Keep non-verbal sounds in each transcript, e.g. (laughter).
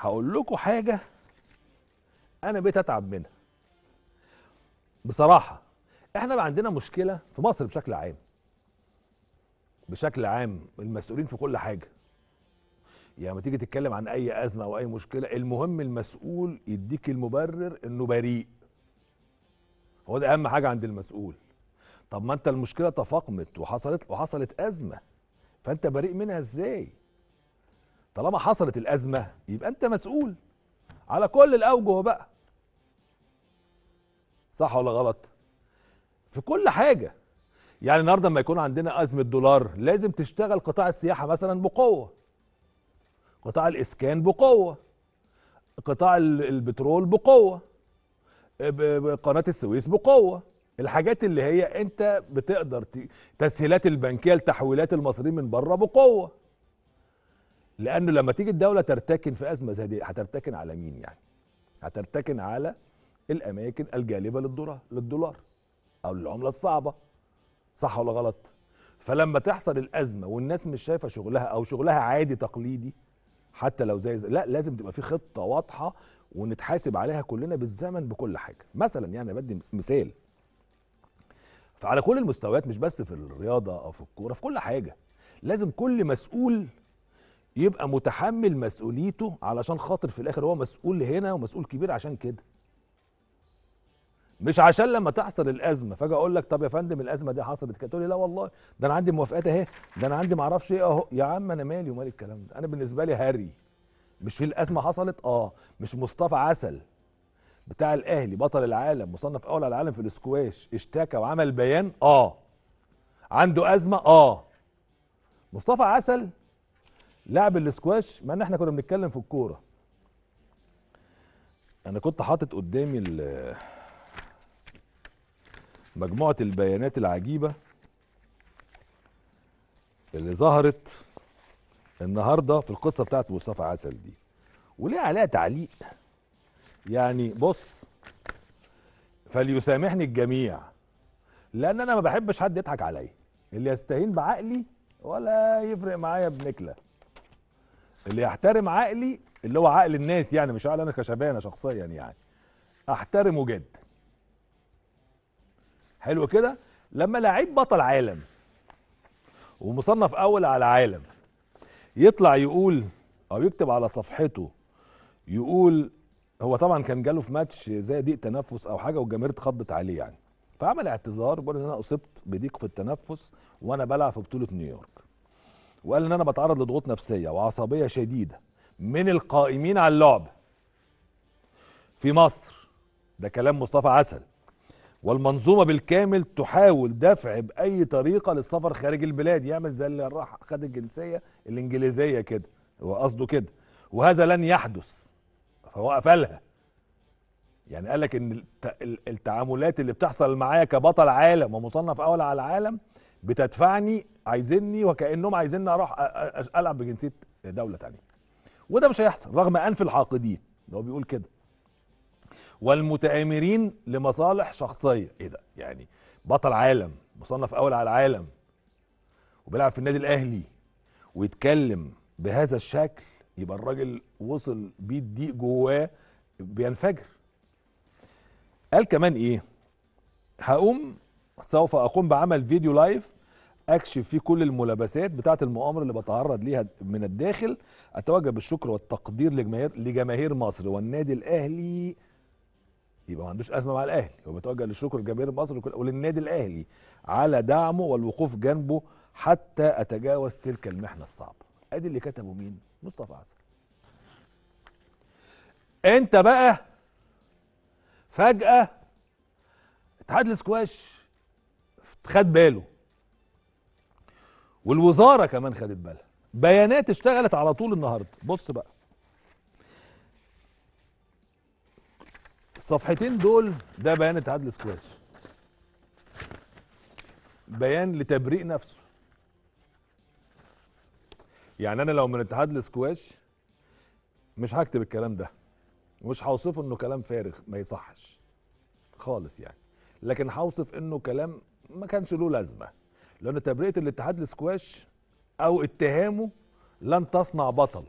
هقول لكم حاجه انا بقيت اتعب منها بصراحه احنا بقى عندنا مشكله في مصر بشكل عام بشكل عام المسؤولين في كل حاجه يعني لما تيجي تتكلم عن اي ازمه او اي مشكله المهم المسؤول يديك المبرر انه بريء هو ده اهم حاجه عند المسؤول طب ما انت المشكله تفاقمت وحصلت وحصلت ازمه فانت بريء منها ازاي طالما حصلت الازمه يبقى انت مسؤول على كل الاوجه بقى صح ولا غلط في كل حاجه يعني النهارده لما يكون عندنا ازمه دولار لازم تشتغل قطاع السياحه مثلا بقوه قطاع الاسكان بقوه قطاع البترول بقوه قناه السويس بقوه الحاجات اللي هي انت بتقدر تسهيلات البنكيه لتحويلات المصريين من بره بقوه لانه لما تيجي الدوله ترتكن في ازمه زي دي هترتكن على مين يعني هترتكن على الاماكن الجالبه للدولار للدولار او للعمله الصعبه صح ولا غلط فلما تحصل الازمه والناس مش شايفه شغلها او شغلها عادي تقليدي حتى لو زي, زي لا لازم تبقى في خطه واضحه ونتحاسب عليها كلنا بالزمن بكل حاجه مثلا يعني بدي مثال فعلى كل المستويات مش بس في الرياضه او في الكوره في كل حاجه لازم كل مسؤول يبقى متحمل مسؤوليته علشان خاطر في الاخر هو مسؤول هنا ومسؤول كبير عشان كده مش عشان لما تحصل الازمه فاجي اقول لك طب يا فندم الازمه دي حصلت كده تقول لي لا والله ده انا عندي موافقات اهي ده انا عندي ما اعرفش ايه اهو يا عم انا مالي ومال الكلام ده انا بالنسبه لي هري مش في الازمه حصلت اه مش مصطفى عسل بتاع الاهلي بطل العالم مصنف اول على العالم في الاسكواش اشتكى وعمل بيان اه عنده ازمه اه مصطفى عسل لعب الاسكواش مع ان احنا كنا بنتكلم في الكوره انا كنت حاطط قدامي مجموعه البيانات العجيبه اللي ظهرت النهارده في القصه بتاعت مصطفى عسل دي وليه عليها تعليق يعني بص فليسامحني الجميع لان انا ما بحبش حد يضحك عليا اللي يستهين بعقلي ولا يفرق معايا بنكله اللي يحترم عقلي اللي هو عقل الناس يعني مش عقل انا كشبانه شخصيا يعني احترمه جدا حلو كده لما لعيب بطل عالم ومصنف اول على عالم يطلع يقول او يكتب على صفحته يقول هو طبعا كان جاله في ماتش زي ضيق تنفس او حاجه والجماهير اتخضت عليه يعني فعمل اعتذار بيقول ان انا اصبت بضيق في التنفس وانا بلعب في بطوله نيويورك وقال ان انا بتعرض لضغوط نفسيه وعصبيه شديده من القائمين على اللعب في مصر ده كلام مصطفى عسل والمنظومه بالكامل تحاول دفع باي طريقه للسفر خارج البلاد يعمل زي اللي راح خد الجنسيه الانجليزيه كده هو قصده كده وهذا لن يحدث فهو قفلها يعني قال لك ان التعاملات اللي بتحصل معايا كبطل عالم ومصنف اول على العالم بتدفعني عايزيني وكانهم عايزيني اروح العب بجنسيه دوله ثانيه وده مش هيحصل رغم انف الحاقدين هو بيقول كده والمتآمرين لمصالح شخصيه ايه ده يعني بطل عالم مصنف اول على العالم وبيلعب في النادي الاهلي ويتكلم بهذا الشكل يبقى الراجل وصل بيه الضيق جواه بينفجر قال كمان ايه هقوم سوف اقوم بعمل فيديو لايف اكشف فيه كل الملابسات بتاعه المؤامره اللي بتعرض ليها من الداخل اتوجه بالشكر والتقدير لجماهير لجماهير مصر والنادي الاهلي يبقى ما عندوش ازمه مع الاهلي وبتوجه للشكر لجماهير مصر وللنادي الاهلي على دعمه والوقوف جنبه حتى اتجاوز تلك المحنه الصعبه ادي اللي كتبه مين مصطفى عسل انت بقى فجاه اتحاد الاسكواش خد باله والوزاره كمان خدت بالها بيانات اشتغلت على طول النهارده بص بقى الصفحتين دول ده بيان اتحاد الاسكواش بيان لتبريء نفسه يعني انا لو من اتحاد الاسكواش مش هكتب الكلام ده مش هوصفه انه كلام فارغ ما يصحش خالص يعني لكن هوصف انه كلام ما كانش له لازمه لان تبرئه الاتحاد للسكواش او اتهامه لن تصنع بطل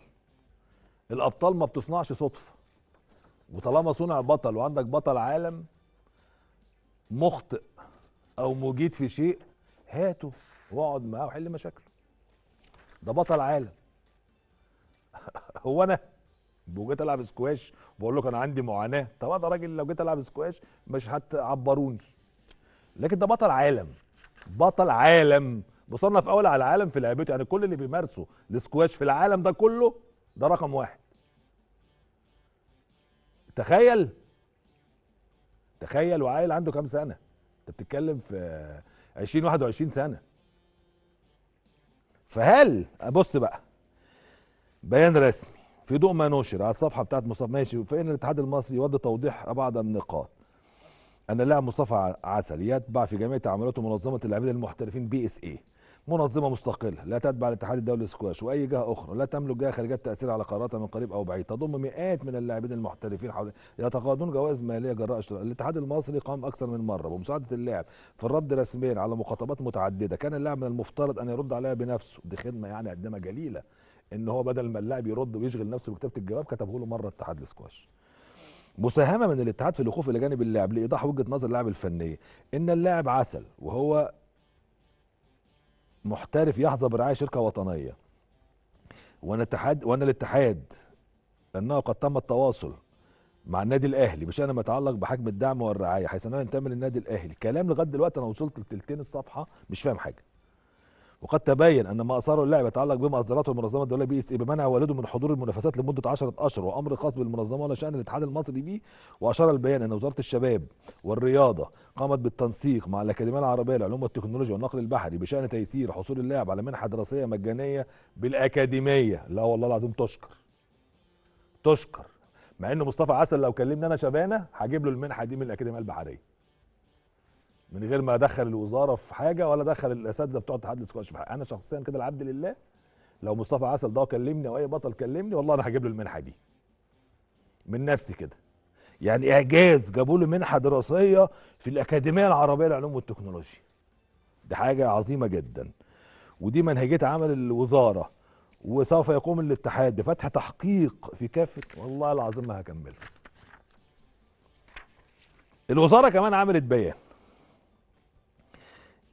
الابطال ما بتصنعش صدفه وطالما صنع بطل وعندك بطل عالم مخطئ او مجيد في شيء هاته واقعد معاه وحل مشاكله ده بطل عالم (laughs) هو انا وجيت العب سكواش بقول لكم انا عندي معاناه طب انا راجل لو جيت العب سكواش مش هتعبروني لكن ده بطل عالم بطل عالم مصنف اول على العالم في لعبته يعني كل اللي بيمارسوا الاسكواش في العالم ده كله ده رقم واحد تخيل تخيل وعيل عنده كام سنه انت بتتكلم في 20 21 سنه فهل ابص بقى بيان رسمي في ضوء ما نشر على الصفحه بتاعت مصطفى ماشي فان الاتحاد المصري يود توضيح بعض النقاط ان اللاعب مصطفى عسل يتبع في جميع تعاملاته منظمه اللاعبين المحترفين بي اس اي منظمه مستقله لا تتبع الاتحاد الدولي للسكواش واي جهه اخرى لا تملك جهه خارجيه التاثير على قراراتها من قريب او بعيد تضم مئات من اللاعبين المحترفين حول يتقاضون جوائز ماليه جراء اشتراك الاتحاد المصري قام اكثر من مره بمساعده اللاعب في الرد رسميا على مخاطبات متعدده كان اللاعب من المفترض ان يرد عليها بنفسه دي خدمه يعني قدمها جليله ان هو بدل ما اللاعب يرد ويشغل نفسه بكتابه الجواب كتبه له مره اتحاد السكواش مساهمه من الاتحاد في الوقوف الى جانب اللاعب لايضاح وجهه نظر اللاعب الفنيه ان اللاعب عسل وهو محترف يحظى برعايه شركه وطنيه وان الاتحاد وان الاتحاد انه قد تم التواصل مع النادي الاهلي بشان ما يتعلق بحجم الدعم والرعايه حيث انه ينتمي للنادي الاهلي كلام لغايه دلوقتي انا وصلت لثلثين الصفحه مش فاهم حاجه وقد تبين ان ما اثاره اللاعب يتعلق بما اصدرته المنظمه الدوليه بي اس اي بمنع والده من حضور المنافسات لمده 10 اشهر وامر خاص بالمنظمه ولا شان الاتحاد المصري به واشار البيان ان وزاره الشباب والرياضه قامت بالتنسيق مع الاكاديميه العربيه للعلوم والتكنولوجيا والنقل البحري بشان تيسير حصول اللاعب على منحه دراسيه مجانيه بالاكاديميه لا والله العظيم تشكر تشكر مع ان مصطفى عسل لو كلمني انا شبانه هجيب له المنحه دي من الاكاديميه البحريه من غير ما ادخل الوزاره في حاجه ولا ادخل الاساتذه بتوع اتحاد السكواش في حاجه انا شخصيا كده العبد لله لو مصطفى عسل ده كلمني او اي بطل كلمني والله انا هجيب له المنحه دي من نفسي كده يعني اعجاز جابوا له منحه دراسيه في الاكاديميه العربيه للعلوم والتكنولوجيا دي حاجه عظيمه جدا ودي منهجيه عمل الوزاره وسوف يقوم الاتحاد بفتح تحقيق في كافه والله العظيم ما هكمله الوزاره كمان عملت بيان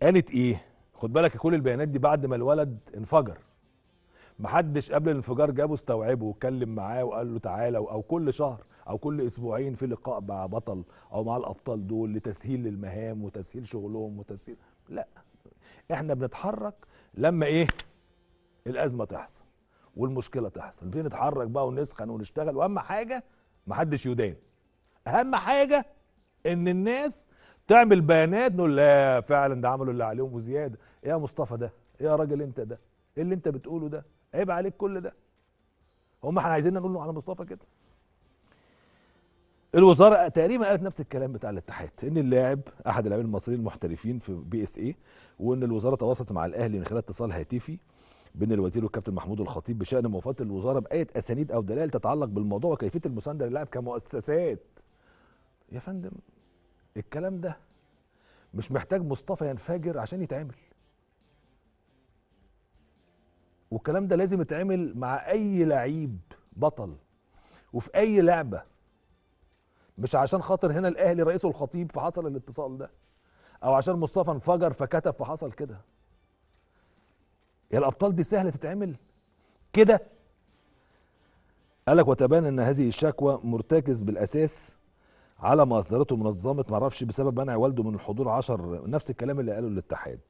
قالت ايه خد بالك كل البيانات دي بعد ما الولد انفجر محدش قبل الانفجار جابه استوعبه واتكلم معاه وقال له تعالى او كل شهر او كل اسبوعين في لقاء مع بطل او مع الابطال دول لتسهيل المهام وتسهيل شغلهم وتسهيل لا احنا بنتحرك لما ايه الازمه تحصل والمشكله تحصل بنتحرك بقى ونسخن ونشتغل واهم حاجه محدش يدان اهم حاجه ان الناس تعمل بيانات نقول لا فعلا ده عملوا اللي عليهم وزياده يا مصطفى ده يا راجل انت ده ايه اللي انت بتقوله ده عيب عليك كل ده هم احنا عايزين نقول على مصطفى كده الوزاره تقريبا قالت نفس الكلام بتاع الاتحاد ان اللاعب احد اللاعبين المصريين المحترفين في بي اس اي وان الوزاره تواصلت مع الاهلي من خلال اتصال هاتفي بين الوزير والكابتن محمود الخطيب بشان موافقه الوزاره باي اسانيد او دلائل تتعلق بالموضوع وكيفيه المسانده للاعب كمؤسسات يا فندم الكلام ده مش محتاج مصطفى ينفجر عشان يتعمل والكلام ده لازم يتعمل مع اي لعيب بطل وفي اي لعبه مش عشان خاطر هنا الاهلي رئيسه الخطيب فحصل الاتصال ده او عشان مصطفى انفجر فكتب فحصل كده يا الابطال دي سهله تتعمل كده قالك وتبان ان هذه الشكوى مرتكز بالاساس على ما اصدرته منظمه ما اعرفش بسبب منع والده من الحضور 10 نفس الكلام اللي قاله الاتحاد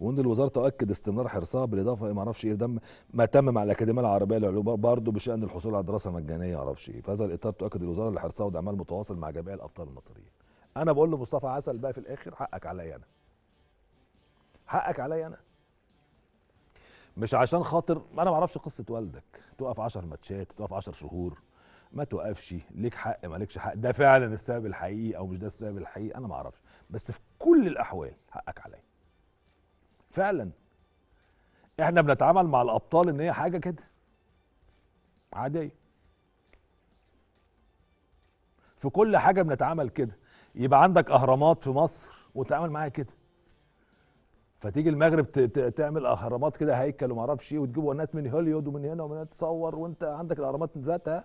وان الوزاره تؤكد استمرار حرصها بالاضافه ما اعرفش ايه ده ما تم مع الاكاديميه العربيه للعلوم برضه بشان الحصول على دراسه مجانيه ما اعرفش ايه في هذا الاطار تؤكد الوزاره لحرصها ودعمها المتواصل مع جميع الابطال المصريين انا بقول لمصطفى عسل بقى في الاخر حقك عليا انا حقك عليا انا مش عشان خاطر انا ما اعرفش قصه والدك تقف 10 ماتشات تقف 10 شهور ما توقفش ليك حق مالكش حق ده فعلا السبب الحقيقي او مش ده السبب الحقيقي انا ما اعرفش بس في كل الاحوال حقك عليا فعلا احنا بنتعامل مع الابطال ان هي حاجه كده عاديه في كل حاجه بنتعامل كده يبقى عندك اهرامات في مصر وتتعامل معاها كده فتيجي المغرب تعمل اهرامات كده هيكل وما اعرفش ايه وتجيبوا الناس من هوليود ومن هنا ومن هنا تصور وانت عندك الاهرامات ذاتها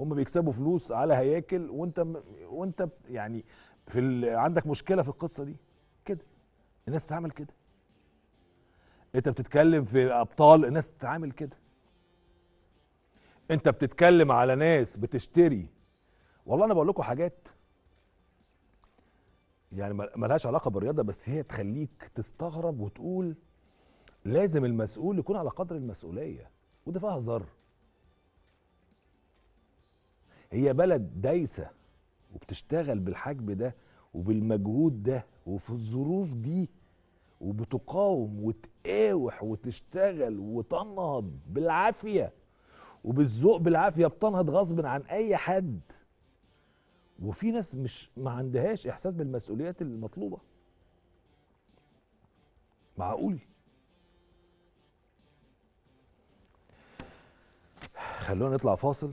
هم بيكسبوا فلوس على هياكل وانت وانت يعني في ال... عندك مشكله في القصه دي كده الناس تتعامل كده انت بتتكلم في ابطال الناس تتعامل كده انت بتتكلم على ناس بتشتري والله انا بقول لكم حاجات يعني ملهاش علاقه بالرياضه بس هي تخليك تستغرب وتقول لازم المسؤول يكون على قدر المسؤوليه وده فيها هزار هي بلد دايسه وبتشتغل بالحجم ده وبالمجهود ده وفي الظروف دي وبتقاوم وتقاوح وتشتغل وتنهض بالعافيه وبالذوق بالعافيه بتنهض غصب عن اي حد وفي ناس مش ما عندهاش احساس بالمسؤوليات المطلوبه معقول خلونا نطلع فاصل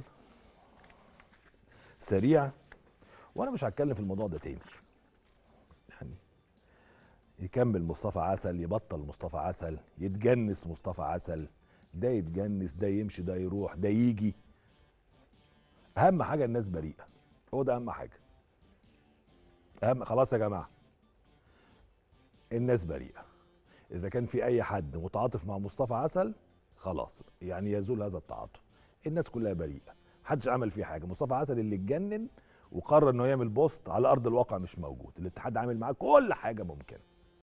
سريع وانا مش هتكلم في الموضوع ده تاني يعني يكمل مصطفى عسل يبطل مصطفى عسل يتجنس مصطفى عسل ده يتجنس ده يمشي ده يروح ده يجي اهم حاجه الناس بريئه هو ده اهم حاجه اهم خلاص يا جماعه الناس بريئه اذا كان في اي حد متعاطف مع مصطفى عسل خلاص يعني يزول هذا التعاطف الناس كلها بريئه محدش عمل فيه حاجه مصطفى عسل اللي اتجنن وقرر انه يعمل بوست على ارض الواقع مش موجود الاتحاد عامل معاه كل حاجه ممكنه